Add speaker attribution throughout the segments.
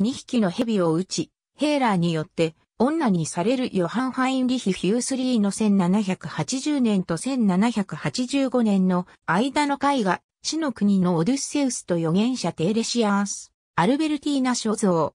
Speaker 1: 2匹の蛇を撃ち、ヘーラーによって女にされるヨハン・ハインリヒ・ヒュースリーの1780年と1785年の間の絵画、死の国のオデュッセウスと預言者テーレシアース、アルベルティーナ肖像。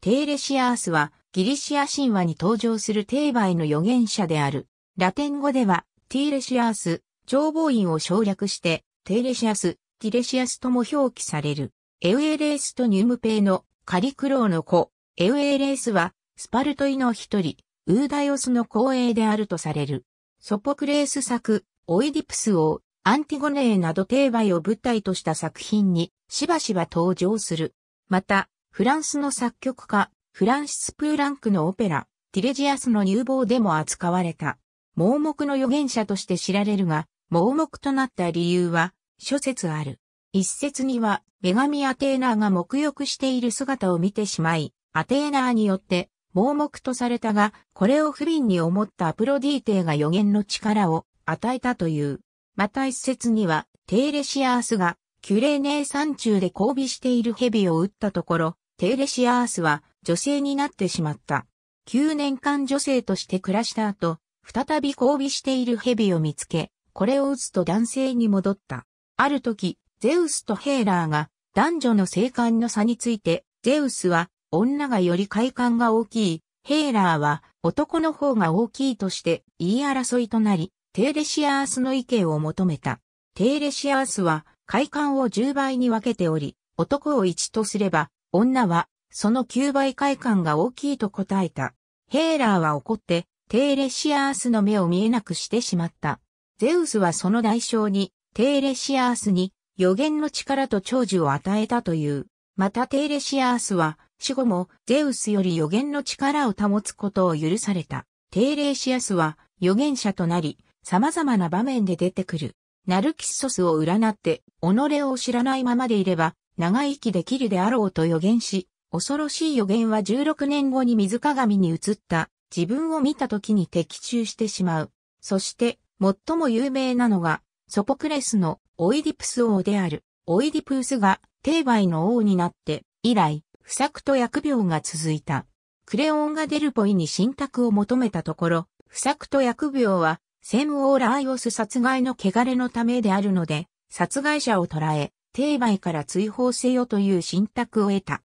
Speaker 1: テーレシアースはギリシア神話に登場するテーバイの預言者である。ラテン語ではティーレシアース、長望院を省略してテーレシアス、ティレシアスとも表記される。エウエレースとニームペイのカリクローの子、エウエーレースは、スパルトイの一人、ウーダイオスの光栄であるとされる。ソポクレース作、オイディプス王、アンティゴネーなど定番を舞台とした作品に、しばしば登場する。また、フランスの作曲家、フランシス・プーランクのオペラ、ティレジアスの乳房でも扱われた。盲目の預言者として知られるが、盲目となった理由は、諸説ある。一説には、女神アテーナーが沐浴している姿を見てしまい、アテーナーによって盲目とされたが、これを不憫に思ったアプロディーテーが予言の力を与えたという。また一説には、テーレシアースが、キュレーネー山中で交尾している蛇を撃ったところ、テーレシアースは女性になってしまった。9年間女性として暮らした後、再び交尾している蛇を見つけ、これを撃つと男性に戻った。ある時、ゼウスとヘーラーが男女の性感の差について、ゼウスは女がより快感が大きい、ヘーラーは男の方が大きいとして言い争いとなり、テーレシアースの意見を求めた。テーレシアースは快感を10倍に分けており、男を1とすれば、女はその9倍快感が大きいと答えた。ヘーラーは怒って、テーレシアースの目を見えなくしてしまった。ゼウスはその代償に、テーレシアースに、予言の力と長寿を与えたという。またテイレシアースは死後もゼウスより予言の力を保つことを許された。テイレシアースは予言者となり様々な場面で出てくる。ナルキッソスを占って己を知らないままでいれば長生きできるであろうと予言し、恐ろしい予言は16年後に水鏡に映った自分を見た時に的中してしまう。そして、最も有名なのが、ソポクレスのオイディプス王である、オイディプースが、帝媒の王になって、以来、不作と疫病が続いた。クレオンがデルポイに信託を求めたところ、不作と疫病は、セムオーライオス殺害の汚れのためであるので、殺害者を捕らえ、帝媒から追放せよという信託を得た。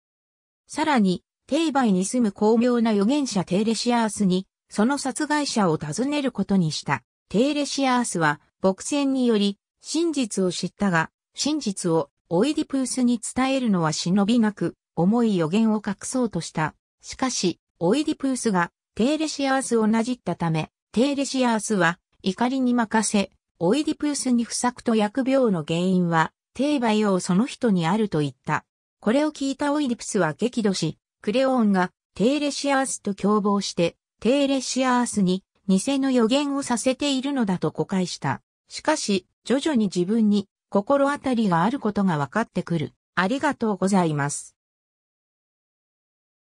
Speaker 1: さらに、帝媒に住む巧妙な預言者テーレシアースに、その殺害者を尋ねることにした。テーレシアースは、牧戦により、真実を知ったが、真実をオイディプースに伝えるのは忍びなく、重い予言を隠そうとした。しかし、オイディプースがテーレシアースをなじったため、テーレシアースは怒りに任せ、オイディプースに不作と疫病の原因は、テイオをその人にあると言った。これを聞いたオイディプスは激怒し、クレオンがテーレシアースと共謀して、テーレシアースに偽の予言をさせているのだと誤解した。しかし、徐々に自分に心当たりがあることが分かってくる。ありがとうございます。